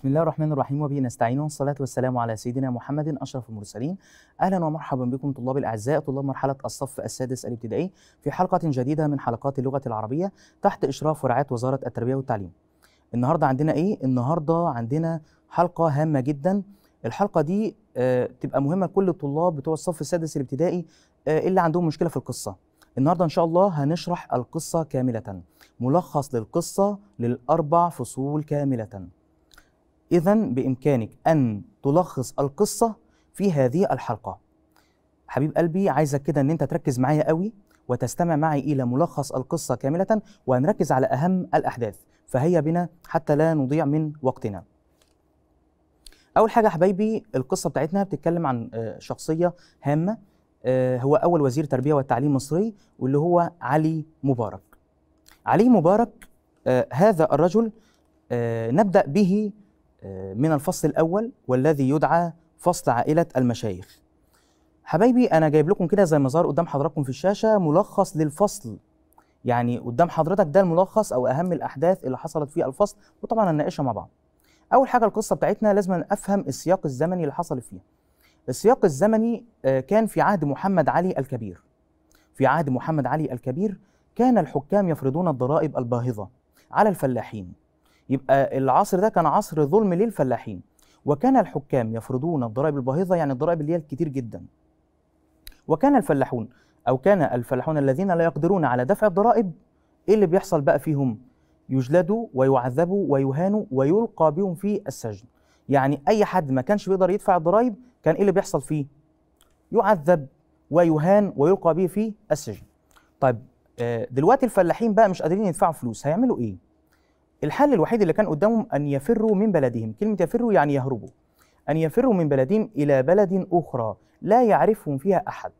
بسم الله الرحمن الرحيم وبه نستعين والصلاة والسلام على سيدنا محمد أشرف المرسلين أهلا ومرحبا بكم طلاب الأعزاء طلاب مرحلة الصف السادس الابتدائي في حلقة جديدة من حلقات اللغة العربية تحت إشراف ورعاية وزارة التربية والتعليم النهاردة عندنا إيه؟ النهاردة عندنا حلقة هامة جدا الحلقة دي آه، تبقى مهمة لكل الطلاب بتوع الصف السادس الابتدائي آه، اللي عندهم مشكلة في القصة النهارده ان شاء الله هنشرح القصه كامله ملخص للقصه للاربع فصول كامله إذا بإمكانك أن تلخص القصة في هذه الحلقة حبيب قلبي عايزك كده أن أنت تركز معايا قوي وتستمع معي إلى ملخص القصة كاملة وهنركز على أهم الأحداث فهيا بنا حتى لا نضيع من وقتنا أول حاجة حبايبي القصة بتاعتنا بتتكلم عن آه، شخصية هامة آه، هو أول وزير تربية والتعليم مصري واللي هو علي مبارك علي مبارك آه، هذا الرجل نبدأ به من الفصل الأول والذي يدعى فصل عائلة المشايخ حبايبي أنا جايب لكم كده زي ما ظهر قدام حضراتكم في الشاشة ملخص للفصل يعني قدام حضرتك ده الملخص أو أهم الأحداث اللي حصلت في الفصل وطبعا هنناقشها مع بعض أول حاجة القصة بتاعتنا لازم أفهم السياق الزمني اللي حصل فيها السياق الزمني آه، كان في عهد محمد علي الكبير في عهد محمد علي الكبير كان الحكام يفرضون الضرائب الباهظة على الفلاحين يبقى العصر ده كان عصر ظلم للفلاحين وكان الحكام يفرضون الضرائب الباهظه يعني الضرائب اللي هي الكتير جدا وكان الفلاحون او كان الفلاحون الذين لا يقدرون على دفع الضرائب ايه اللي بيحصل بقى فيهم يجلدوا ويعذبوا ويهانوا ويلقى بهم في السجن يعني اي حد ما كانش بيقدر يدفع الضرائب كان ايه اللي بيحصل فيه يعذب ويهان ويلقى به في السجن طيب آه، دلوقتي الفلاحين بقى مش قادرين يدفعوا فلوس هيعملوا ايه الحل الوحيد اللي كان قدامهم أن يفروا من بلدهم كلمة يفروا يعني يهربوا أن يفروا من بلدهم إلى بلد أخرى لا يعرفهم فيها أحد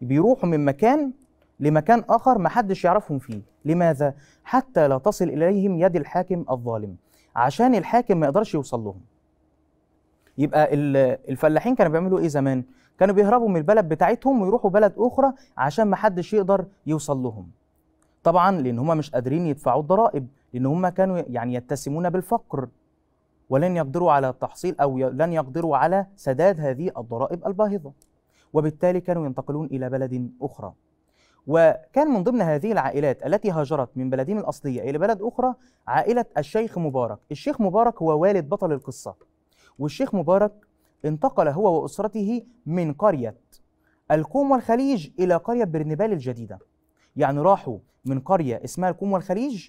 بيروحوا من مكان لمكان آخر محدش يعرفهم فيه لماذا؟ حتى لا تصل إليهم يد الحاكم الظالم عشان الحاكم ما يقدرش يوصل لهم يبقى الفلاحين كانوا بيعملوا ايه زمان كانوا بيهربوا من البلد بتاعتهم ويروحوا بلد اخرى عشان ما حدش يقدر يوصل لهم طبعا لان هم مش قادرين يدفعوا الضرائب لأن هم كانوا يعني يتسمون بالفقر ولن يقدروا على تحصيل أو لن يقدروا على سداد هذه الضرائب الباهظة وبالتالي كانوا ينتقلون إلى بلد أخرى وكان من ضمن هذه العائلات التي هاجرت من بلدهم الأصلية إلى بلد أخرى عائلة الشيخ مبارك الشيخ مبارك هو والد بطل القصة والشيخ مبارك انتقل هو وأسرته من قرية الكوم والخليج إلى قرية برنبال الجديدة يعني راحوا من قرية اسمها الكوم والخليج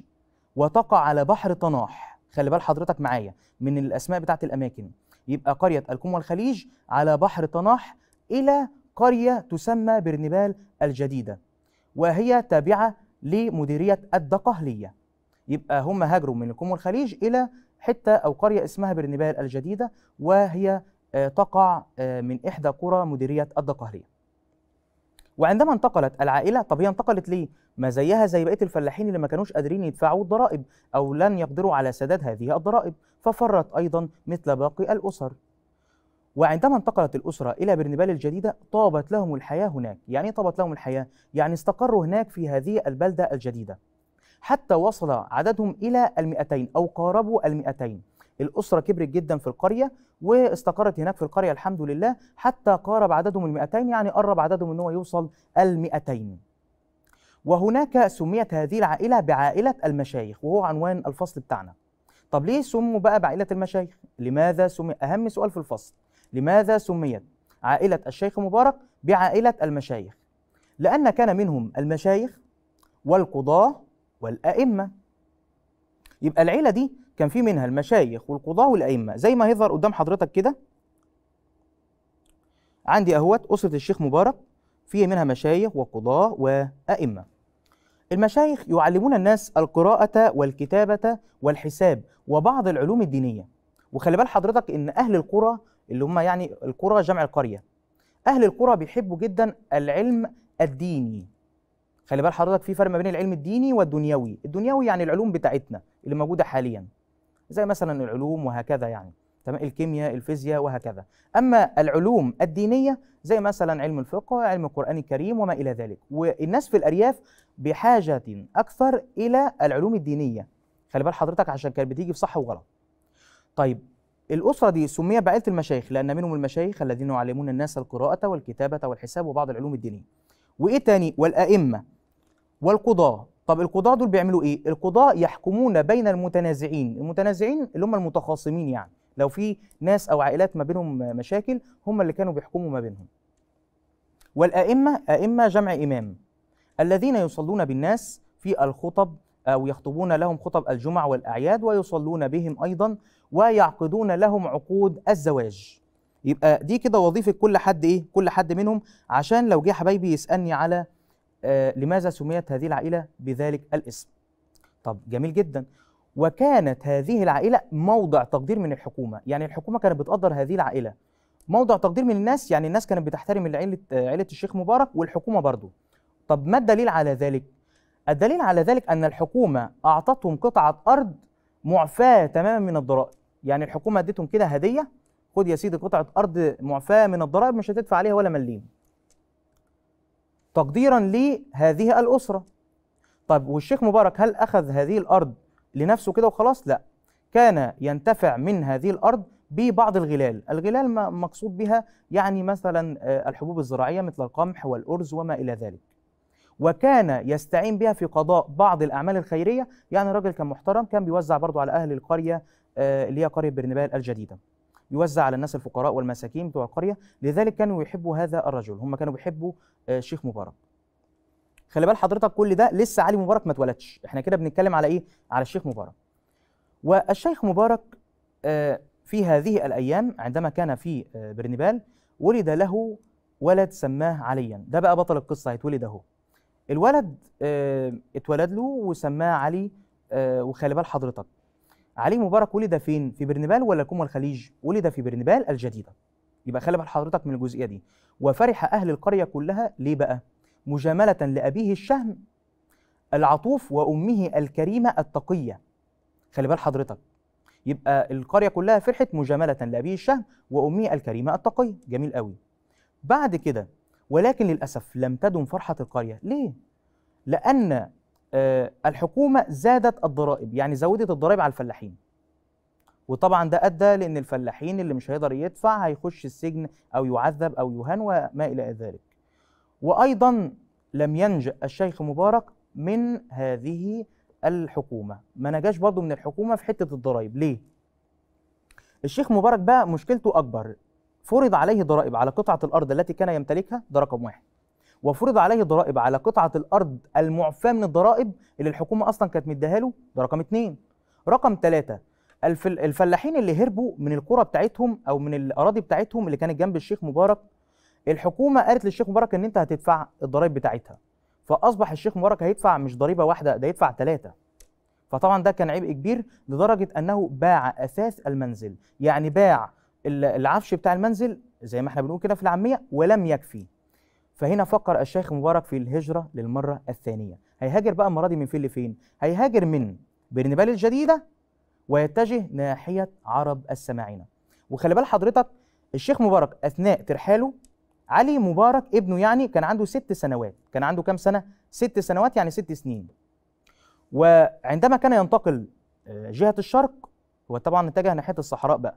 وتقع على بحر طناح خلي بال حضرتك معايا من الاسماء بتاعت الاماكن يبقى قريه الكوم والخليج على بحر طناح الى قريه تسمى برنبال الجديده وهي تابعه لمديريه الدقهليه يبقى هم هاجروا من الكوم والخليج الى حته او قريه اسمها برنبال الجديده وهي آه، تقع آه، من احدى قرى مديريه الدقهليه وعندما انتقلت العائله طب هي انتقلت ليه ما زيها زي بقيه الفلاحين اللي ما كانوش قادرين يدفعوا الضرائب او لن يقدروا على سداد هذه الضرائب ففرت ايضا مثل باقي الاسر وعندما انتقلت الأسرة إلى برنبال الجديدة طابت لهم الحياة هناك يعني إيه طابت لهم الحياة يعني استقروا هناك في هذه البلدة الجديدة حتى وصل عددهم إلى المئتين أو قاربوا المئتين الاسره كبرت جدا في القريه واستقرت هناك في القريه الحمد لله حتى قارب عددهم ال 200 يعني قرب عددهم ان هو يوصل ال 200 وهناك سميت هذه العائله بعائله المشايخ وهو عنوان الفصل بتاعنا طب ليه سموا بقى بعائله المشايخ لماذا سمي اهم سؤال في الفصل لماذا سميت عائله الشيخ مبارك بعائله المشايخ لان كان منهم المشايخ والقضاه والائمه يبقى العيله دي كان في منها المشايخ والقضاة والأئمة زي ما هيظهر قدام حضرتك كده عندي أهوت أسرة الشيخ مبارك في منها مشايخ وقضاة وأئمة المشايخ يعلمون الناس القراءة والكتابة والحساب وبعض العلوم الدينية وخلي بال حضرتك إن أهل القرى اللي هم يعني القرى جمع القرية أهل القرى بيحبوا جدا العلم الديني خلي بال حضرتك في فرق ما بين العلم الديني والدنيوي الدنيوي يعني العلوم بتاعتنا اللي موجودة حالياً زي مثلا العلوم وهكذا يعني تمام الكيمياء الفيزياء وهكذا اما العلوم الدينيه زي مثلا علم الفقه علم القران الكريم وما الى ذلك والناس في الارياف بحاجه اكثر الى العلوم الدينيه خلي بال حضرتك عشان كانت بتيجي في صح وغلط طيب الأسرة دي سميت بعائله المشايخ لأن منهم المشايخ الذين يعلمون الناس القراءة والكتابة والحساب وبعض العلوم الدينية. وإيه تاني؟ والأئمة والقضاة طب القضاة دول بيعملوا ايه؟ القضاة يحكمون بين المتنازعين، المتنازعين اللي هم المتخاصمين يعني، لو في ناس او عائلات ما بينهم مشاكل هم اللي كانوا بيحكموا ما بينهم. والائمة ائمة جمع امام الذين يصلون بالناس في الخطب او يخطبون لهم خطب الجمع والاعياد ويصلون بهم ايضا ويعقدون لهم عقود الزواج. يبقى دي كده وظيفة كل حد ايه؟ كل حد منهم عشان لو جه حبايبي يسألني على آه، لماذا سميت هذه العائلة بذلك الاسم طب جميل جدا وكانت هذه العائلة موضع تقدير من الحكومة يعني الحكومة كانت بتقدر هذه العائلة موضع تقدير من الناس يعني الناس كانت بتحترم عيلة عائلة الشيخ مبارك والحكومة برضه طب ما الدليل على ذلك الدليل على ذلك أن الحكومة أعطتهم قطعة أرض معفاة تماما من الضرائب يعني الحكومة اديتهم كده هدية خد يا سيدي قطعة أرض معفاة من الضرائب مش هتدفع عليها ولا مليم تقديرا لهذه الأسرة طب والشيخ مبارك هل أخذ هذه الأرض لنفسه كده وخلاص لا كان ينتفع من هذه الأرض ببعض الغلال الغلال ما مقصود بها يعني مثلا آه، الحبوب الزراعية مثل القمح والأرز وما إلى ذلك وكان يستعين بها في قضاء بعض الأعمال الخيرية يعني راجل كان محترم كان بيوزع برضو على أهل القرية آه، اللي هي قرية برنبال الجديدة يوزع على الناس الفقراء والمساكين بتوع القريه لذلك كانوا يحبوا هذا الرجل هم كانوا بيحبوا آه، الشيخ مبارك خلي بال حضرتك كل ده لسه علي مبارك ما اتولدش احنا كده بنتكلم على ايه على الشيخ مبارك والشيخ مبارك آه، في هذه الايام عندما كان في آه، برنبال ولد له ولد سماه عليا ده بقى بطل القصه هيتولد اهو الولد اتولد له وسماه علي وخلي بال حضرتك علي مبارك ولد فين؟ في برنبال ولا كوم الخليج؟ ولد في برنبال الجديدة. يبقى خلي بال حضرتك من الجزئية دي. وفرح أهل القرية كلها ليه بقى؟ مجاملة لأبيه الشهم العطوف وأمه الكريمة التقية. خلي بال حضرتك. يبقى القرية كلها فرحت مجاملة لأبيه الشهم وأمه الكريمة التقية. جميل قوي. بعد كده ولكن للأسف لم تدم فرحة القرية. ليه؟ لأن آه، الحكومه زادت الضرائب يعني زودت الضرائب على الفلاحين وطبعا ده ادى لان الفلاحين اللي مش هيقدر يدفع هيخش السجن او يعذب او يهان وما الى ذلك وايضا لم ينجا الشيخ مبارك من هذه الحكومه ما نجاش برضه من الحكومه في حته الضرائب ليه الشيخ مبارك بقى مشكلته اكبر فرض عليه ضرائب على قطعه الارض التي كان يمتلكها ده رقم واحد وفرض عليه ضرائب على قطعه الارض المعفاه من الضرائب اللي الحكومه اصلا كانت مديها له ده رقم اثنين رقم ثلاثه الفلاحين اللي هربوا من القرى بتاعتهم او من الاراضي بتاعتهم اللي كانت جنب الشيخ مبارك الحكومه قالت للشيخ مبارك ان انت هتدفع الضرائب بتاعتها فاصبح الشيخ مبارك هيدفع مش ضريبه واحده ده يدفع ثلاثه فطبعا ده كان عبء كبير لدرجه انه باع اساس المنزل يعني باع العفش بتاع المنزل زي ما احنا بنقول كده في العاميه ولم يكفي فهنا فكر الشيخ مبارك في الهجرة للمرة الثانية هيهاجر بقى المرة دي من فين لفين؟ هيهاجر من برنبال الجديدة ويتجه ناحية عرب السماعنة وخلي بال حضرتك الشيخ مبارك أثناء ترحاله علي مبارك ابنه يعني كان عنده ست سنوات كان عنده كام سنة؟ ست سنوات يعني ست سنين وعندما كان ينتقل آه، جهة الشرق هو طبعا اتجه ناحية الصحراء بقى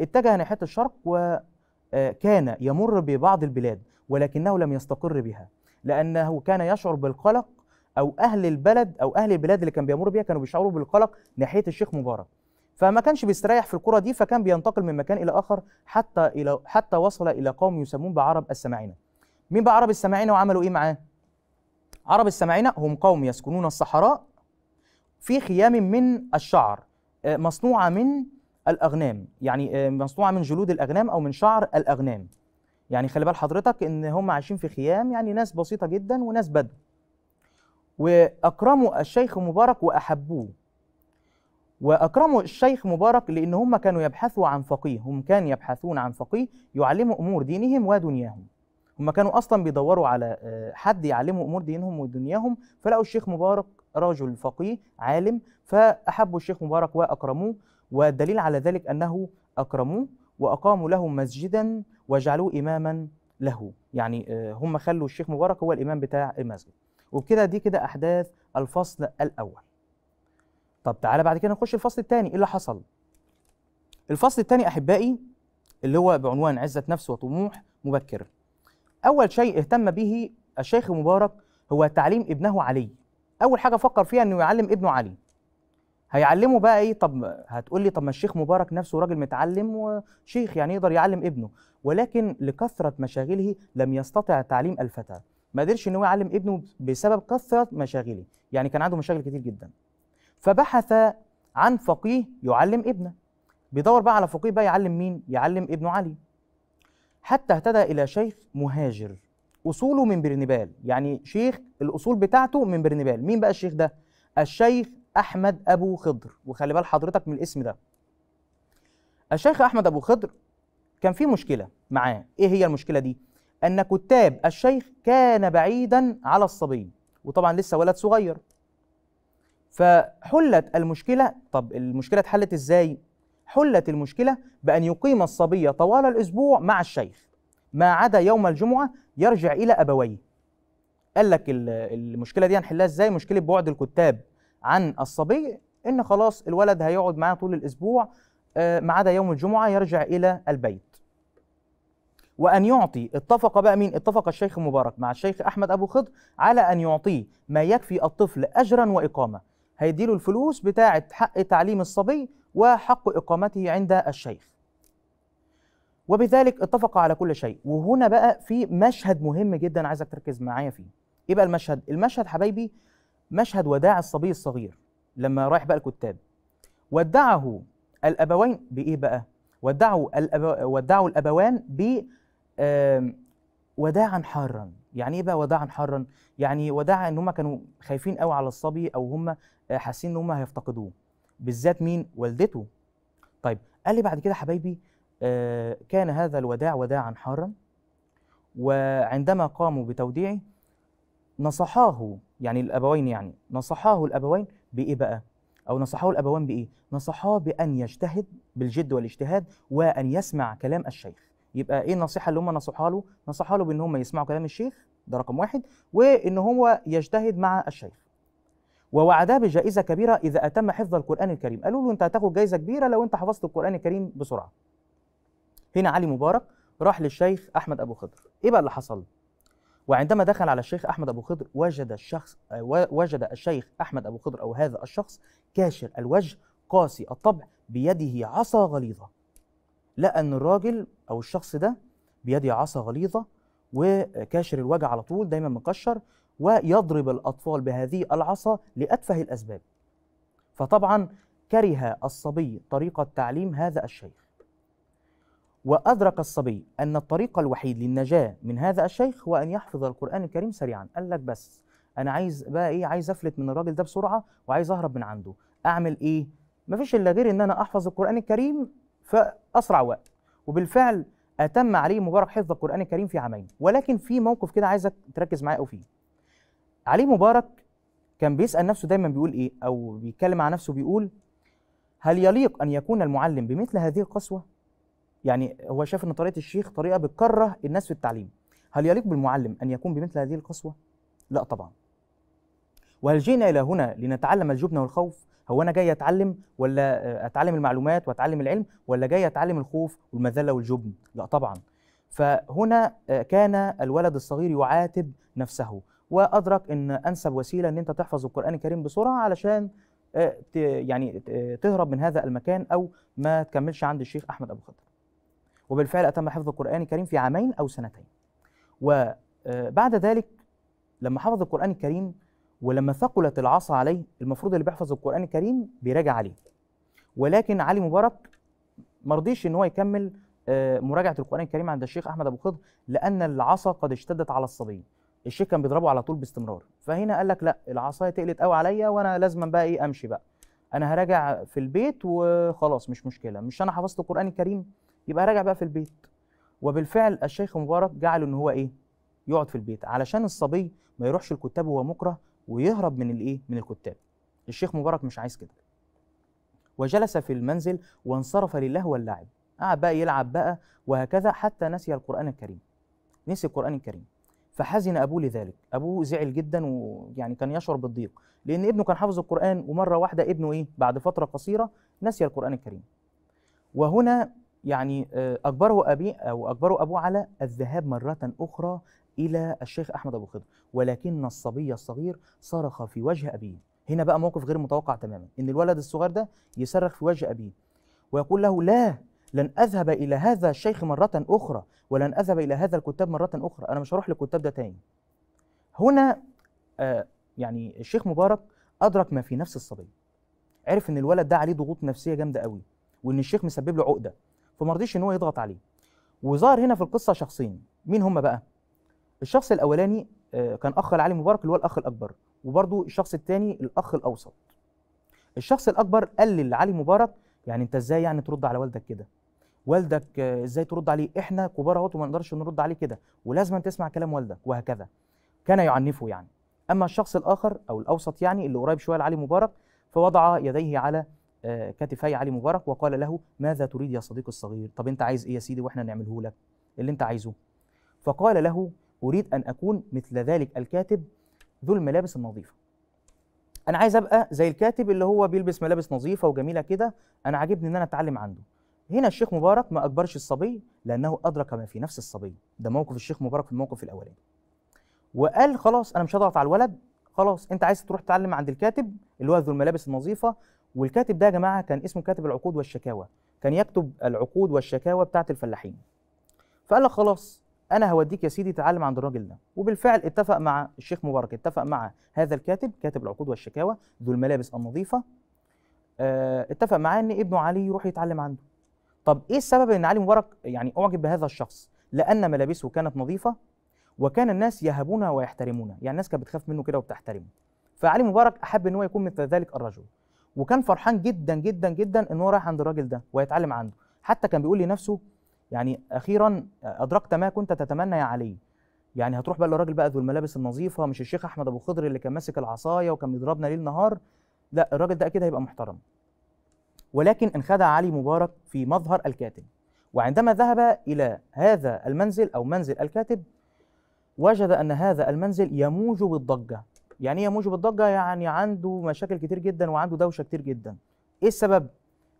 اتجه ناحية الشرق وكان آه، يمر ببعض البلاد ولكنه لم يستقر بها لأنه كان يشعر بالقلق أو أهل البلد أو أهل البلاد اللي كان بيمر بيها كانوا بيشعروا بالقلق ناحية الشيخ مبارك فما كانش بيستريح في القرى دي فكان بينتقل من مكان إلى آخر حتى إلى حتى وصل إلى قوم يسمون بعرب السماعنة مين بقى عرب السماعنة وعملوا إيه معاه؟ عرب السماعنة هم قوم يسكنون الصحراء في خيام من الشعر آه، مصنوعة من الأغنام يعني آه، مصنوعة من جلود الأغنام أو من شعر الأغنام يعني خلي بال حضرتك ان هم عايشين في خيام يعني ناس بسيطه جدا وناس بدو واكرموا الشيخ مبارك واحبوه واكرموا الشيخ مبارك لان هم كانوا يبحثوا عن فقيه هم كانوا يبحثون عن فقيه يعلموا امور دينهم ودنياهم هم كانوا اصلا بيدوروا على آه، حد يعلموا امور دينهم ودنياهم فلقوا الشيخ مبارك رجل فقيه عالم فاحبوا الشيخ مبارك واكرموه والدليل على ذلك انه اكرموه واقاموا له مسجدا وجعلوه إماما له يعني آه، هم خلوا الشيخ مبارك هو الإمام بتاع المسجد وبكده دي كده أحداث الفصل الأول طب تعالى بعد كده نخش الفصل الثاني إيه اللي حصل الفصل الثاني أحبائي اللي هو بعنوان عزة نفس وطموح مبكر أول شيء اهتم به الشيخ مبارك هو تعليم ابنه علي أول حاجة فكر فيها أنه يعلم ابنه علي هيعلمه بقى ايه طب هتقول لي طب ما الشيخ مبارك نفسه راجل متعلم وشيخ يعني يقدر يعلم ابنه ولكن لكثره مشاغله لم يستطع تعليم الفتى ما قدرش ان هو يعلم ابنه بسبب كثره مشاغله يعني كان عنده مشاغل كتير جدا فبحث عن فقيه يعلم ابنه بيدور بقى على فقيه بقى يعلم مين يعلم ابنه علي حتى اهتدى الى شيخ مهاجر اصوله من برنبال يعني شيخ الاصول بتاعته من برنبال مين بقى الشيخ ده الشيخ احمد ابو خضر وخلي بال حضرتك من الاسم ده الشيخ احمد ابو خضر كان في مشكله معاه ايه هي المشكله دي ان كتاب الشيخ كان بعيدا على الصبي وطبعا لسه ولد صغير فحلت المشكله طب المشكله اتحلت ازاي حلت المشكله بان يقيم الصبي طوال الاسبوع مع الشيخ ما عدا يوم الجمعه يرجع الى ابويه قال لك المشكله دي هنحلها ازاي مشكله بعد الكتاب عن الصبي ان خلاص الولد هيقعد معاه طول الاسبوع آه، ما عدا يوم الجمعه يرجع الى البيت وان يعطي اتفق بقى مين اتفق الشيخ مبارك مع الشيخ احمد ابو خضر على ان يعطيه ما يكفي الطفل اجرا واقامه هيديله الفلوس بتاعه حق تعليم الصبي وحق اقامته عند الشيخ وبذلك اتفق على كل شيء وهنا بقى في مشهد مهم جدا عايزك تركز معايا فيه ايه بقى المشهد المشهد حبايبي مشهد وداع الصبي الصغير لما رايح بقى الكتاب ودعه الابوين بايه بقى ودعوا ودعوا الابوان ب وداعا حارا يعني ايه بقى وداعا حارا يعني وداعا ان هم كانوا خايفين قوي على الصبي او هم آه، حاسين ان هم هيفتقدوه بالذات مين والدته طيب قال لي بعد كده حبايبي آه، كان هذا الوداع وداعا حارا وعندما قاموا بتوديعه نصحاه يعني الابوين يعني نصحاه الابوين بايه بقى او نصحاه الابوان بايه نصحاه بان يجتهد بالجد والاجتهاد وان يسمع كلام الشيخ يبقى ايه النصيحه اللي هم نصحها له نصحها له بان هم يسمعوا كلام الشيخ ده رقم واحد وان هو يجتهد مع الشيخ ووعداه بجائزه كبيره اذا اتم حفظ القران الكريم قالوا له انت هتاخد جائزه كبيره لو انت حفظت القران الكريم بسرعه هنا علي مبارك راح للشيخ احمد ابو خضر ايه بقى اللي حصل وعندما دخل على الشيخ احمد ابو خضر وجد الشخص آه، وجد الشيخ احمد ابو خضر او هذا الشخص كاشر الوجه قاسي الطبع بيده عصا غليظه لقى ان الراجل او الشخص ده بيده عصا غليظه وكاشر الوجه على طول دايما مكشر ويضرب الاطفال بهذه العصا لاتفه الاسباب فطبعا كره الصبي طريقه تعليم هذا الشيخ وأدرك الصبي أن الطريق الوحيد للنجاة من هذا الشيخ هو أن يحفظ القرآن الكريم سريعا قال لك بس أنا عايز بقى إيه عايز أفلت من الراجل ده بسرعة وعايز أهرب من عنده أعمل إيه مفيش إلا غير إن أنا أحفظ القرآن الكريم في أسرع وقت وبالفعل أتم عليه مبارك حفظ القرآن الكريم في عامين ولكن في موقف كده عايزك تركز معايا قوي فيه علي مبارك كان بيسأل نفسه دايما بيقول إيه أو بيتكلم مع نفسه بيقول هل يليق أن يكون المعلم بمثل هذه القسوة يعني هو شاف ان طريقه الشيخ طريقه بتكره الناس في التعليم هل يليق بالمعلم ان يكون بمثل هذه القسوه لا طبعا وهل جئنا الى هنا لنتعلم الجبن والخوف هو انا جاي اتعلم ولا اتعلم المعلومات واتعلم العلم ولا جاي اتعلم الخوف والمذله والجبن لا طبعا فهنا كان الولد الصغير يعاتب نفسه وادرك ان انسب وسيله ان انت تحفظ القران الكريم بسرعه علشان آه، يعني آه، تهرب من هذا المكان او ما تكملش عند الشيخ احمد ابو خضر وبالفعل أتم حفظ القرآن الكريم في عامين أو سنتين وبعد آه، ذلك لما حفظ القرآن الكريم ولما ثقلت العصا عليه المفروض اللي بيحفظ القرآن الكريم بيراجع عليه ولكن علي مبارك مرضيش ان هو يكمل آه، مراجعه القران الكريم عند الشيخ احمد ابو خضر لان العصا قد اشتدت على الصبي الشيخ كان بيضربه على طول باستمرار فهنا قال لك لا العصايه تقلت قوي عليا وانا لازما بقى ايه امشي بقى انا هراجع في البيت وخلاص مش مشكله مش انا حفظت القران الكريم يبقى راجع بقى في البيت وبالفعل الشيخ مبارك جعله ان هو ايه يقعد في البيت علشان الصبي ما يروحش الكتاب وهو مكره ويهرب من الايه من الكتاب الشيخ مبارك مش عايز كده وجلس في المنزل وانصرف لله واللعب قعد بقى يلعب بقى وهكذا حتى نسي القران الكريم نسي القران الكريم فحزن ابوه لذلك ابوه زعل جدا ويعني كان يشعر بالضيق لان ابنه كان حافظ القران ومره واحده ابنه ايه بعد فتره قصيره نسي القران الكريم وهنا يعني آه، اجبره ابيه او اجبره ابوه على الذهاب مره اخرى الى الشيخ احمد ابو خضر ولكن الصبي الصغير صرخ في وجه ابيه هنا بقى موقف غير متوقع تماما ان الولد الصغير ده يصرخ في وجه ابيه ويقول له لا لن اذهب الى هذا الشيخ مره اخرى ولن اذهب الى هذا الكتاب مره اخرى انا مش هروح للكتاب ده تاني هنا آه يعني الشيخ مبارك ادرك ما في نفس الصبي عرف ان الولد ده عليه ضغوط نفسيه جامده قوي وان الشيخ مسبب له عقده فما رضيش ان هو يضغط عليه وظهر هنا في القصه شخصين مين هم بقى الشخص الاولاني آه، كان اخ لعلي مبارك اللي هو الاخ الاكبر وبرضه الشخص الثاني الاخ الاوسط الشخص الاكبر قال لعلي مبارك يعني انت ازاي يعني ترد على والدك كده والدك آه، ازاي ترد عليه احنا كبار اهوت وما نقدرش نرد عليه كده ولازم تسمع كلام والدك وهكذا كان يعنفه يعني اما الشخص الاخر او الاوسط يعني اللي قريب شويه لعلي مبارك فوضع يديه على آه، كتفي علي مبارك وقال له ماذا تريد يا صديقي الصغير طب انت عايز ايه يا سيدي واحنا نعمله لك اللي انت عايزه فقال له اريد ان اكون مثل ذلك الكاتب ذو الملابس النظيفه انا عايز ابقى زي الكاتب اللي هو بيلبس ملابس نظيفه وجميله كده انا عاجبني ان انا اتعلم عنده هنا الشيخ مبارك ما اجبرش الصبي لانه ادرك ما في نفس الصبي ده موقف الشيخ مبارك في الموقف الاولاني وقال خلاص انا مش هضغط على الولد خلاص انت عايز تروح تتعلم عند الكاتب اللي هو ذو الملابس النظيفه والكاتب ده يا جماعه كان اسمه كاتب العقود والشكاوى كان يكتب العقود والشكاوى بتاعت الفلاحين فقال لك خلاص انا هوديك يا سيدي تعلم عند الراجل ده وبالفعل اتفق مع الشيخ مبارك اتفق مع هذا الكاتب كاتب العقود والشكاوى ذو الملابس النظيفه اه اتفق معاه ان ابنه علي يروح يتعلم عنده طب ايه السبب ان علي مبارك يعني اعجب بهذا الشخص لان ملابسه كانت نظيفه وكان الناس يهبونه ويحترمونه يعني الناس كانت بتخاف منه كده وبتحترمه فعلي مبارك احب ان هو يكون مثل ذلك الرجل وكان فرحان جدا جدا جدا ان هو رايح عند الراجل ده ويتعلم عنده حتى كان بيقول لنفسه يعني اخيرا ادركت ما كنت تتمنى يا علي يعني هتروح بقى للراجل بقى ذو الملابس النظيفه مش الشيخ احمد ابو خضر اللي كان ماسك العصايه وكان بيضربنا ليل نهار لا الراجل ده اكيد هيبقى محترم ولكن انخدع علي مبارك في مظهر الكاتب وعندما ذهب الى هذا المنزل او منزل الكاتب وجد ان هذا المنزل يموج بالضجه يعني ايه موجب الضجه يعني عنده مشاكل كتير جدا وعنده دوشه كتير جدا ايه السبب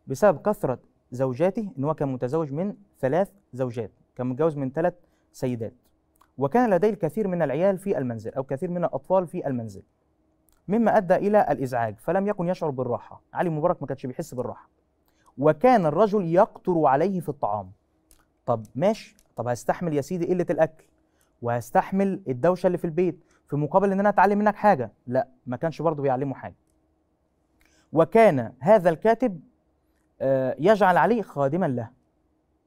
بسبب كثره زوجاته ان هو كان متزوج من ثلاث زوجات كان متجوز من ثلاث سيدات وكان لديه الكثير من العيال في المنزل او كثير من الاطفال في المنزل مما ادى الى الازعاج فلم يكن يشعر بالراحه علي مبارك ما كانش بيحس بالراحه وكان الرجل يقطر عليه في الطعام طب ماشي طب هستحمل يا سيدي قله الاكل وهستحمل الدوشه اللي في البيت في مقابل ان انا اتعلم منك حاجه لا ما كانش برضه بيعلمه حاجه وكان هذا الكاتب آه، يجعل علي خادما له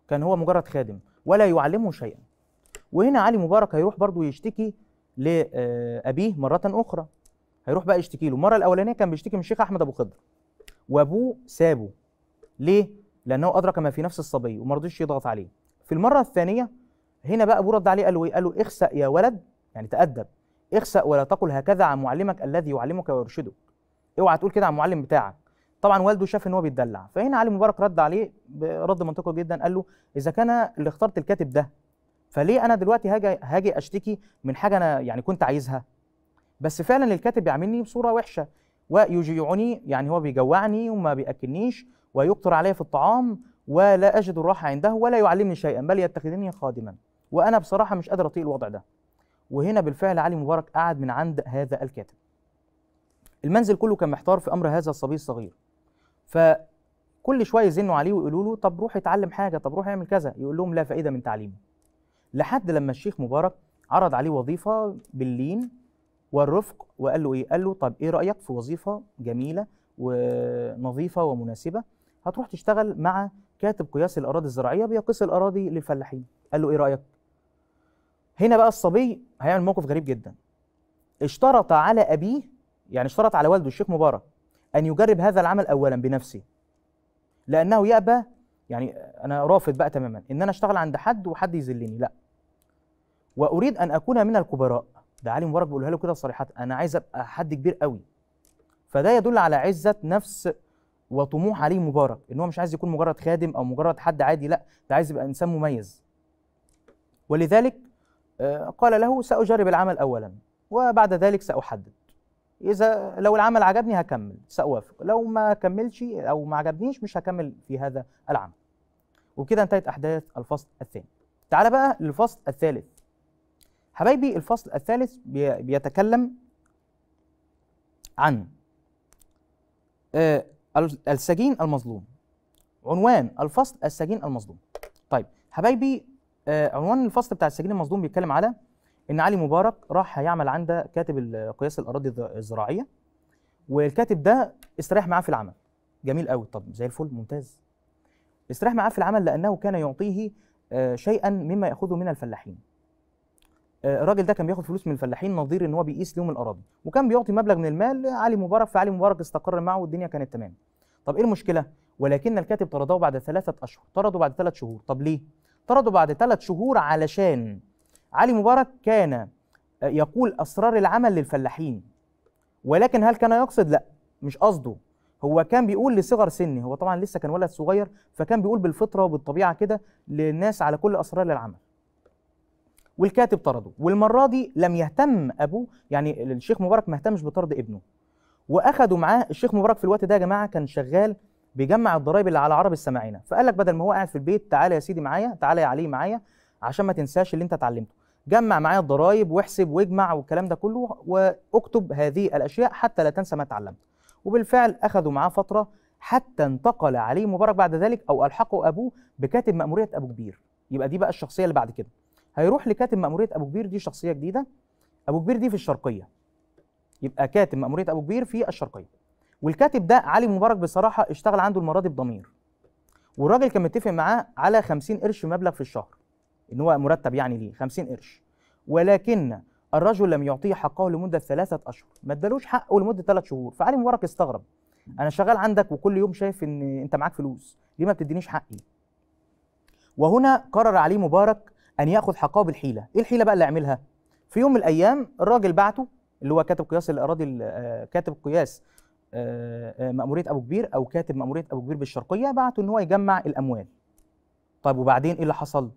كان هو مجرد خادم ولا يعلمه شيئا وهنا علي مبارك هيروح برضه يشتكي لابيه آه، مره اخرى هيروح بقى يشتكي له المره الاولانيه كان بيشتكي من الشيخ احمد ابو خضر وابوه سابه ليه لانه ادرك ما في نفس الصبي وما رضيش يضغط عليه في المره الثانيه هنا بقى ابوه رد عليه قال له ايه قال له اخسأ يا ولد يعني تأدب اخسأ ولا تقل هكذا عن معلمك الذي يعلمك ويرشدك اوعى تقول كده عن المعلم بتاعك طبعا والده شاف ان هو بيتدلع فهنا علي مبارك رد عليه رد منطقي جدا قال له اذا كان اللي اخترت الكاتب ده فليه انا دلوقتي هاجي هاجي اشتكي من حاجه انا يعني كنت عايزها بس فعلا الكاتب بيعاملني بصوره وحشه ويجيعني يعني هو بيجوعني وما بياكلنيش ويكثر علي في الطعام ولا اجد الراحه عنده ولا يعلمني شيئا بل يتخذني خادما وانا بصراحه مش قادر اطيق الوضع ده وهنا بالفعل علي مبارك قعد من عند هذا الكاتب المنزل كله كان محتار في امر هذا الصبي الصغير فكل شويه يزنوا عليه ويقولوا له طب روح اتعلم حاجه طب روح اعمل كذا يقول لهم لا فائده من تعليمه لحد لما الشيخ مبارك عرض عليه وظيفه باللين والرفق وقال له ايه قال له طب ايه رايك في وظيفه جميله ونظيفه ومناسبه هتروح تشتغل مع كاتب قياس الاراضي الزراعيه بيقيس الاراضي للفلاحين قال له ايه رايك هنا بقى الصبي هيعمل موقف غريب جدا اشترط على أبيه يعني اشترط على والده الشيخ مبارك أن يجرب هذا العمل أولا بنفسه لأنه يأبى يعني أنا رافض بقى تماما إن أنا أشتغل عند حد وحد يذلني لا وأريد أن أكون من الكبراء ده علي مبارك بيقولها له كده صريحة أنا عايز أبقى حد كبير قوي فده يدل على عزة نفس وطموح علي مبارك إن هو مش عايز يكون مجرد خادم أو مجرد حد عادي لا ده عايز يبقى إنسان مميز ولذلك آه، قال له سأجرب العمل أولا وبعد ذلك سأحدد إذا لو العمل عجبني هكمل سأوافق لو ما كملش أو ما عجبنيش مش هكمل في هذا العمل وبكده انتهت أحداث الفصل الثاني تعال بقى للفصل الثالث حبايبي الفصل الثالث بيتكلم عن آه، السجين المظلوم عنوان الفصل السجين المظلوم طيب حبايبي آه، عنوان الفصل بتاع السجين المصدوم بيتكلم على ان علي مبارك راح هيعمل عند كاتب قياس الاراضي الزراعيه والكاتب ده استريح معاه في العمل جميل قوي طب زي الفل ممتاز استريح معاه في العمل لانه كان يعطيه آه، شيئا مما ياخذه من الفلاحين آه، الراجل ده كان بياخد فلوس من الفلاحين نظير ان هو بيقيس لهم الاراضي وكان بيعطي مبلغ من المال لعلي مبارك فعلي مبارك استقر معه والدنيا كانت تمام طب ايه المشكله ولكن الكاتب طرده بعد ثلاثه اشهر طرده بعد ثلاث شهور طب ليه طردوا بعد ثلاث شهور علشان علي مبارك كان آه، يقول اسرار العمل للفلاحين ولكن هل كان يقصد لا مش قصده هو كان بيقول لصغر سني هو طبعا لسه كان ولد صغير فكان بيقول بالفطره وبالطبيعه كده للناس على كل اسرار العمل والكاتب طرده والمره دي لم يهتم ابوه يعني الشيخ مبارك ما اهتمش بطرد ابنه واخدوا معاه الشيخ مبارك في الوقت ده يا جماعه كان شغال بيجمع الضرايب اللي على عرب السماعينه فقال لك بدل ما هو قاعد في البيت تعالى يا سيدي معايا تعالى يا علي معايا عشان ما تنساش اللي انت اتعلمته جمع معايا الضرايب واحسب واجمع والكلام ده كله واكتب هذه الاشياء حتى لا تنسى ما تعلمت وبالفعل اخذوا معاه فتره حتى انتقل علي مبارك بعد ذلك او الحقه ابوه بكاتب ماموريه ابو كبير يبقى دي بقى الشخصيه اللي بعد كده هيروح لكاتب ماموريه ابو كبير دي شخصيه جديده ابو كبير دي في الشرقيه يبقى كاتب ماموريه ابو كبير في الشرقيه والكاتب ده علي مبارك بصراحه اشتغل عنده المره دي بضمير والراجل كان متفق معاه على 50 قرش مبلغ في الشهر ان هو مرتب يعني ليه 50 قرش ولكن الرجل لم يعطيه حقه لمده ثلاثه اشهر ما ادالوش حقه لمده ثلاث شهور فعلي مبارك استغرب انا شغال عندك وكل يوم شايف ان انت معاك فلوس ليه ما بتدينيش حقي وهنا قرر علي مبارك ان ياخذ حقه بالحيله ايه الحيله بقى اللي عملها في يوم من الايام الراجل بعته اللي هو كاتب قياس الاراضي آه، كاتب قياس آه، آه، مأمورية أبو كبير أو كاتب مأمورية أبو كبير بالشرقية بعته إن هو يجمع الأموال طيب وبعدين إيه اللي حصل؟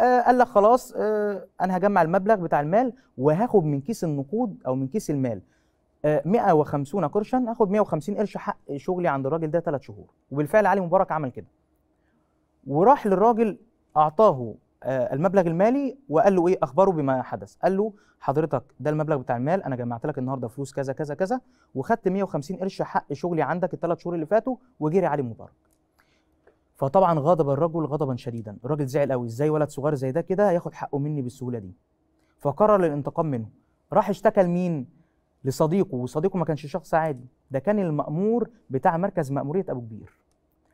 آه قال لك خلاص آه أنا هجمع المبلغ بتاع المال وهاخد من كيس النقود أو من كيس المال آه 150 قرشا هاخد 150 قرش حق شغلي عند الراجل ده ثلاث شهور وبالفعل علي مبارك عمل كده وراح للراجل أعطاه آه، المبلغ المالي وقال له ايه اخبره بما حدث قال له حضرتك ده المبلغ بتاع المال انا جمعت لك النهارده فلوس كذا كذا كذا وخدت 150 قرش حق شغلي عندك الثلاث شهور اللي فاتوا وجري علي مبارك فطبعا غضب الرجل غضبا شديدا الراجل زعل قوي ازاي ولد صغير زي ده كده ياخد حقه مني بالسهوله دي فقرر الانتقام منه راح اشتكى لمين لصديقه وصديقه ما كانش شخص عادي ده كان المأمور بتاع مركز مأمورية أبو كبير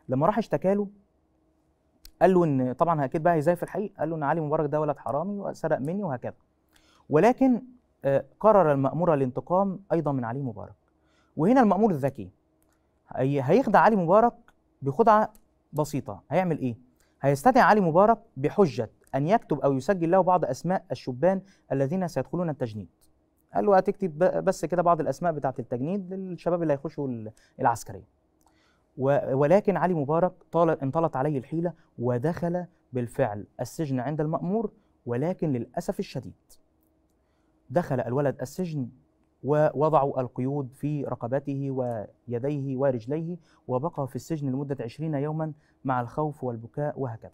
لما راح اشتكى له قال له ان طبعا اكيد بقى هيزاي في الحقيقه قال له ان علي مبارك ده ولد حرامي وسرق مني وهكذا ولكن آه، قرر المأمور الانتقام ايضا من علي مبارك وهنا المأمور الذكي هيخدع علي مبارك بخدعه بسيطه هيعمل ايه هيستدعي علي مبارك بحجه ان يكتب او يسجل له بعض اسماء الشبان الذين سيدخلون التجنيد قال له هتكتب بس كده بعض الاسماء بتاعه التجنيد للشباب اللي هيخشوا العسكريه ولكن علي مبارك طال انطلت عليه الحيلة ودخل بالفعل السجن عند المأمور ولكن للأسف الشديد دخل الولد السجن ووضعوا القيود في رقبته ويديه ورجليه وبقى في السجن لمدة عشرين يوما مع الخوف والبكاء وهكذا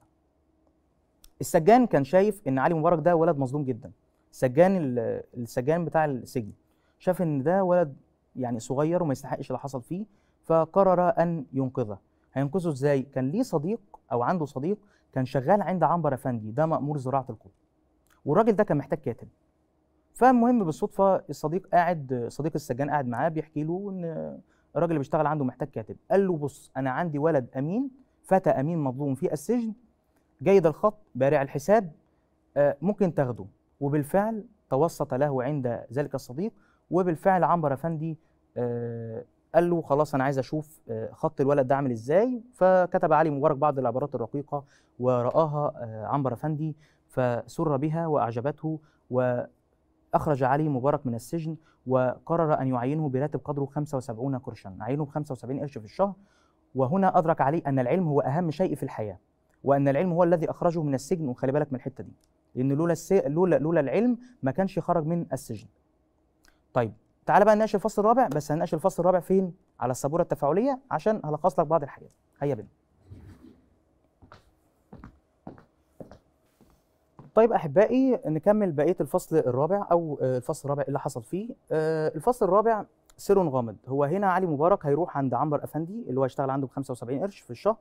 السجان كان شايف ان علي مبارك ده ولد مظلوم جدا سجان السجان بتاع السجن شاف ان ده ولد يعني صغير وما يستحقش اللي حصل فيه فقرر ان ينقذه هينقذه ازاي كان ليه صديق او عنده صديق كان شغال عند عنبر افندي ده مامور زراعه القطن والراجل ده كان محتاج كاتب فالمهم بالصدفه الصديق قاعد صديق السجان قاعد معاه بيحكي له ان الراجل اللي بيشتغل عنده محتاج كاتب قال له بص انا عندي ولد امين فتى امين مظلوم في السجن جيد الخط بارع الحساب آه، ممكن تاخده وبالفعل توسط له عند ذلك الصديق وبالفعل عمرو افندي آه، قال له خلاص انا عايز اشوف آه، خط الولد ده عامل ازاي فكتب علي مبارك بعض العبارات الرقيقه وراها آه، عنبر افندي فسر بها واعجبته واخرج علي مبارك من السجن وقرر ان يعينه براتب قدره 75 قرشا عينه ب 75 قرش في الشهر وهنا ادرك علي ان العلم هو اهم شيء في الحياه وان العلم هو الذي اخرجه من السجن وخلي بالك من الحته دي لان لولا السي... لولا لولا العلم ما كانش خرج من السجن طيب تعال بقى نناقش الفصل الرابع بس هنناقش الفصل الرابع فين على السبوره التفاعليه عشان هلخص لك بعض الحاجات هيا بنا طيب احبائي نكمل بقيه الفصل الرابع او آه، الفصل الرابع اللي حصل فيه آه، الفصل الرابع سر غامض هو هنا علي مبارك هيروح عند عنبر افندي اللي هو اشتغل عنده ب 75 قرش في الشهر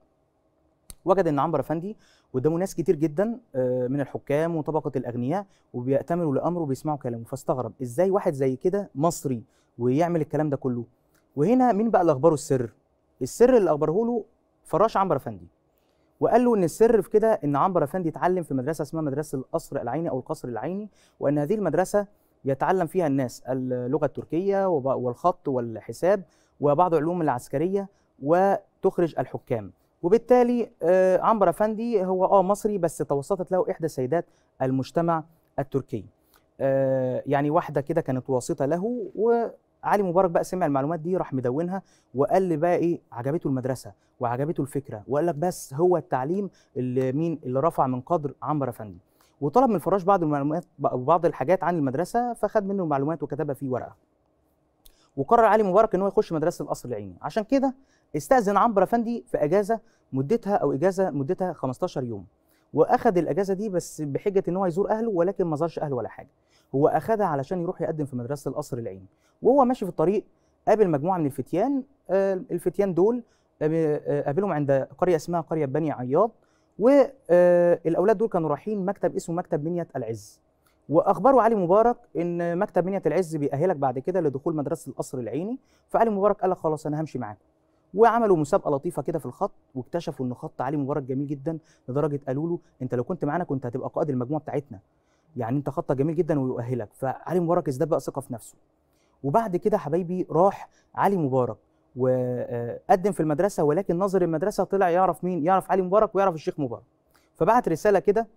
وجد ان عمرو افندي قدامه ناس كتير جدا آه، من الحكام وطبقه الاغنياء وبيأتمروا لامره وبيسمعوا كلامه فاستغرب ازاي واحد زي كده مصري ويعمل الكلام ده كله وهنا مين بقى اللي اخباره السر السر اللي اخبره له فراش عمرو افندي وقال له ان السر في كده ان عمرو افندي اتعلم في مدرسه اسمها مدرسه القصر العيني او القصر العيني وان هذه المدرسه يتعلم فيها الناس اللغه التركيه والخط والحساب وبعض العلوم العسكريه وتخرج الحكام وبالتالي آه، عمرو افندي هو اه مصري بس توسطت له احدى سيدات المجتمع التركي آه، يعني واحده كده كانت واسطه له وعلي مبارك بقى سمع المعلومات دي راح مدونها وقال لي بقى ايه عجبته المدرسه وعجبته الفكره وقال لك بس هو التعليم اللي مين اللي رفع من قدر عمرو افندي وطلب من فراش بعض المعلومات بعض الحاجات عن المدرسه فخد منه المعلومات وكتبها في ورقه وقرر علي مبارك ان هو يخش مدرسه القصر العيني عشان كده استأذن عمرو أفندي في أجازة مدتها أو إجازة مدتها 15 يوم وأخذ الاجازه دي بس بحجه ان هو يزور اهله ولكن ما زارش اهله ولا حاجه هو أخذها علشان يروح يقدم في مدرسه القصر العيني وهو ماشي في الطريق قابل مجموعه من الفتيان آه، الفتيان دول آه، آه، قابلهم عند قريه اسمها قريه بني عياض والاولاد دول كانوا رايحين مكتب اسمه مكتب بنيه العز واخبروا علي مبارك ان مكتب بنيه العز بيأهلك بعد كده لدخول مدرسه القصر العيني فعلي مبارك قال خلاص انا همشي معاك وعملوا مسابقه لطيفه كده في الخط واكتشفوا ان خط علي مبارك جميل جدا لدرجه قالوا له انت لو كنت معانا كنت هتبقى قائد المجموعه بتاعتنا يعني انت خطك جميل جدا ويؤهلك فعلي مبارك ازداد بقى ثقه في نفسه وبعد كده حبايبي راح علي مبارك وقدم في المدرسه ولكن ناظر المدرسه طلع يعرف مين يعرف علي مبارك ويعرف الشيخ مبارك فبعت رساله كده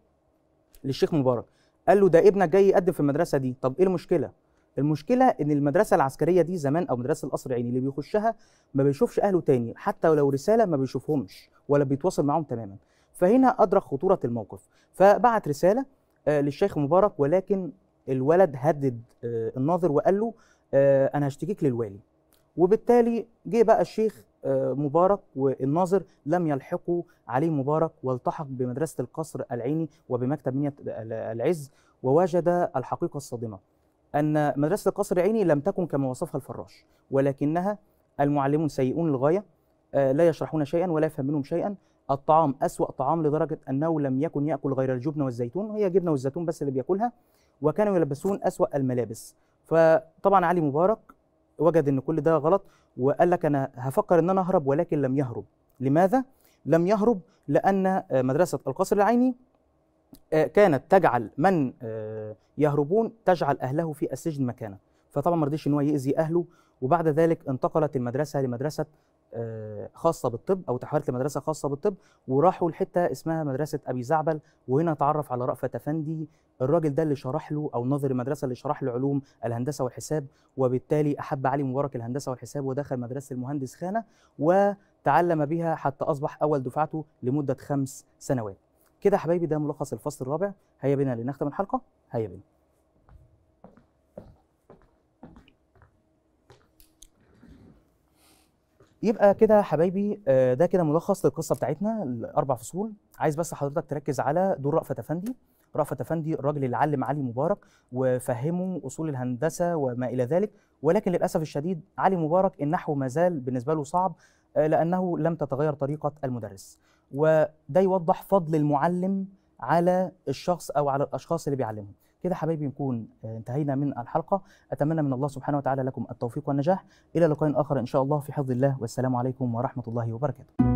للشيخ مبارك قال له ده ابنك جاي يقدم في المدرسه دي طب ايه المشكله المشكله ان المدرسه العسكريه دي زمان او مدرسه القصر العيني اللي بيخشها ما بيشوفش اهله تاني حتى ولو رساله ما بيشوفهمش ولا بيتواصل معاهم تماما فهنا ادرك خطوره الموقف فبعت رساله آه، للشيخ مبارك ولكن الولد هدد آه، الناظر وقال له آه، انا هشتكيك للوالي وبالتالي جه بقى الشيخ مبارك والناظر لم يلحقوا عليه مبارك والتحق بمدرسه القصر العيني وبمكتب منية العز ووجد الحقيقه الصادمه أن مدرسة القصر العيني لم تكن كما وصفها الفراش ولكنها المعلمون سيئون للغاية آه، لا يشرحون شيئا ولا يفهمونهم شيئا الطعام أسوأ طعام لدرجة أنه لم يكن يأكل غير الجبنة والزيتون هي جبنة والزيتون بس اللي بيأكلها وكانوا يلبسون أسوأ الملابس فطبعا علي مبارك وجد أن كل ده غلط وقال لك أنا هفكر أن أنا أهرب ولكن لم يهرب لماذا؟ لم يهرب لأن مدرسة القصر العيني آه، كانت تجعل من آه، يهربون تجعل اهله في السجن مكانه فطبعا ما رضيش ان هو يؤذي اهله وبعد ذلك انتقلت المدرسه لمدرسه آه، خاصه بالطب او تحولت لمدرسه خاصه بالطب وراحوا لحته اسمها مدرسه ابي زعبل وهنا تعرف على رأفت افندي الراجل ده اللي شرح له او ناظر المدرسه اللي شرح له علوم الهندسه والحساب وبالتالي احب علي مبارك الهندسه والحساب ودخل مدرسه المهندس خانه وتعلم بها حتى اصبح اول دفعته لمده خمس سنوات كده حبايبي ده ملخص الفصل الرابع هيا بنا لنختم الحلقه هيا بنا يبقى كده حبايبي آه، ده كده ملخص للقصه بتاعتنا الاربع فصول عايز بس حضرتك تركز على دور رأفت افندي رأفت افندي الراجل اللي علم علي مبارك وفهمه اصول الهندسه وما الى ذلك ولكن للاسف الشديد علي مبارك النحو ما زال بالنسبه له صعب آه، لانه لم تتغير طريقه المدرس وده يوضح فضل المعلم على الشخص او على الاشخاص اللي بيعلمهم كده حبايبي نكون آه، انتهينا من الحلقه اتمنى من الله سبحانه وتعالى لكم التوفيق والنجاح الى لقاء اخر ان شاء الله في حفظ الله والسلام عليكم ورحمه الله وبركاته